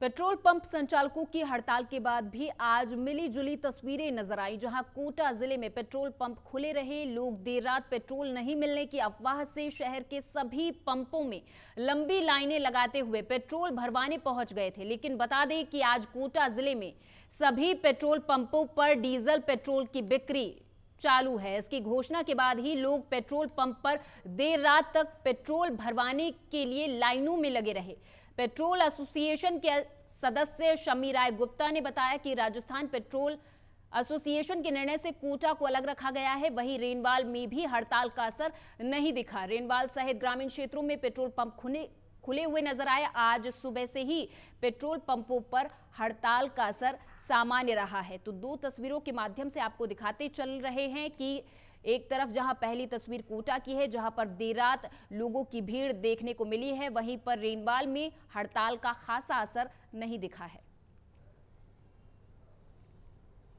petrol pump संचालकों की हड़ताल के बाद भी आज मिली जुली तस्वीरें नजर आई जहां कोटा जिले में पेट्रोल पंप खुले रहे लोग देर रात पेट्रोल नहीं मिलने की अफवाह से शहर के सभी पंपों में लंबी लाइनें लगाते हुए पेट्रोल भरवाने पहुंच गए थे लेकिन बता दें कि आज कोटा जिले में सभी पेट्रोल पंपों पर डीजल पेट्रोल की बिक्री चालू है इसकी घोषणा के बाद ही लोग पेट्रोल पंप पर देर रात तक पेट्रोल भरवाने के लिए लाइनों में लगे रहे पेट्रोल एसोसिएशन के सदस्य शमी राय गुप्ता ने बताया कि राजस्थान पेट्रोल एसोसिएशन के निर्णय से कोटा को अलग रखा गया है वहीं रेनवाल में भी हड़ताल का असर नहीं दिखा रेनवाल सहित ग्रामीण क्षेत्रों में पेट्रोल पंप खुले खुले हुए नजर आए आज सुबह से ही पेट्रोल पंपों पर हड़ताल का असर सामान्य रहा है तो दो तस्वीरों के माध्यम से आपको दिखाते चल रहे हैं कि एक तरफ जहां पहली तस्वीर कोटा की है जहां पर देर रात लोगों की भीड़ देखने को मिली है वहीं पर रेनबाल में हड़ताल का खासा असर नहीं दिखा है